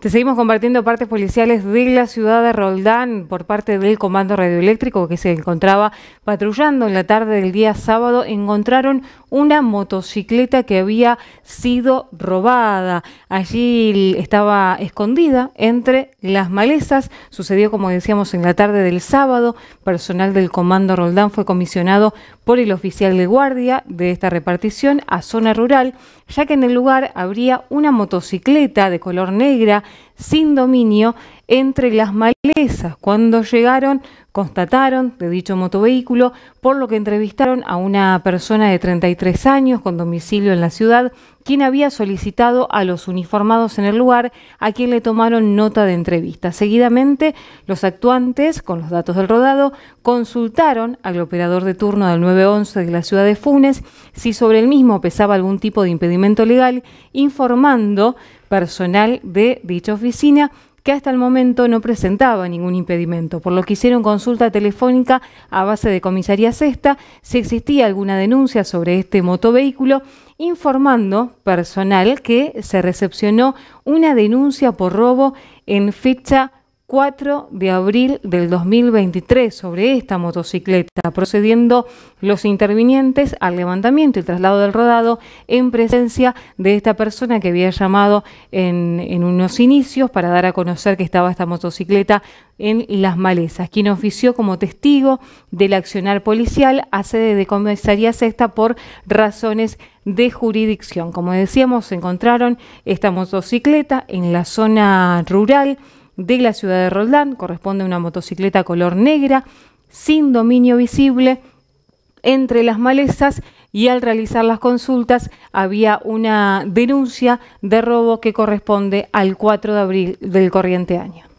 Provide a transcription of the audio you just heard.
Te seguimos compartiendo partes policiales de la ciudad de Roldán por parte del Comando Radioeléctrico que se encontraba patrullando en la tarde del día sábado. Encontraron una motocicleta que había sido robada. Allí estaba escondida entre las malezas. Sucedió, como decíamos, en la tarde del sábado. Personal del Comando Roldán fue comisionado por el oficial de guardia de esta repartición a zona rural, ya que en el lugar habría una motocicleta de color negra sin dominio entre las malezas. Cuando llegaron, constataron de dicho motovehículo, por lo que entrevistaron a una persona de 33 años con domicilio en la ciudad, quien había solicitado a los uniformados en el lugar, a quien le tomaron nota de entrevista. Seguidamente, los actuantes, con los datos del rodado, consultaron al operador de turno del 911 de la ciudad de Funes si sobre el mismo pesaba algún tipo de impedimento legal, informando personal de dicha oficina que hasta el momento no presentaba ningún impedimento, por lo que hicieron consulta telefónica a base de comisaría sexta si existía alguna denuncia sobre este motovehículo, informando personal que se recepcionó una denuncia por robo en fecha 4 de abril del 2023 sobre esta motocicleta, procediendo los intervinientes al levantamiento y traslado del rodado en presencia de esta persona que había llamado en, en unos inicios para dar a conocer que estaba esta motocicleta en las malezas, quien ofició como testigo del accionar policial a sede de comisaría sexta por razones de jurisdicción. Como decíamos, encontraron esta motocicleta en la zona rural de la ciudad de Roldán, corresponde una motocicleta color negra, sin dominio visible, entre las malezas y al realizar las consultas había una denuncia de robo que corresponde al 4 de abril del corriente año.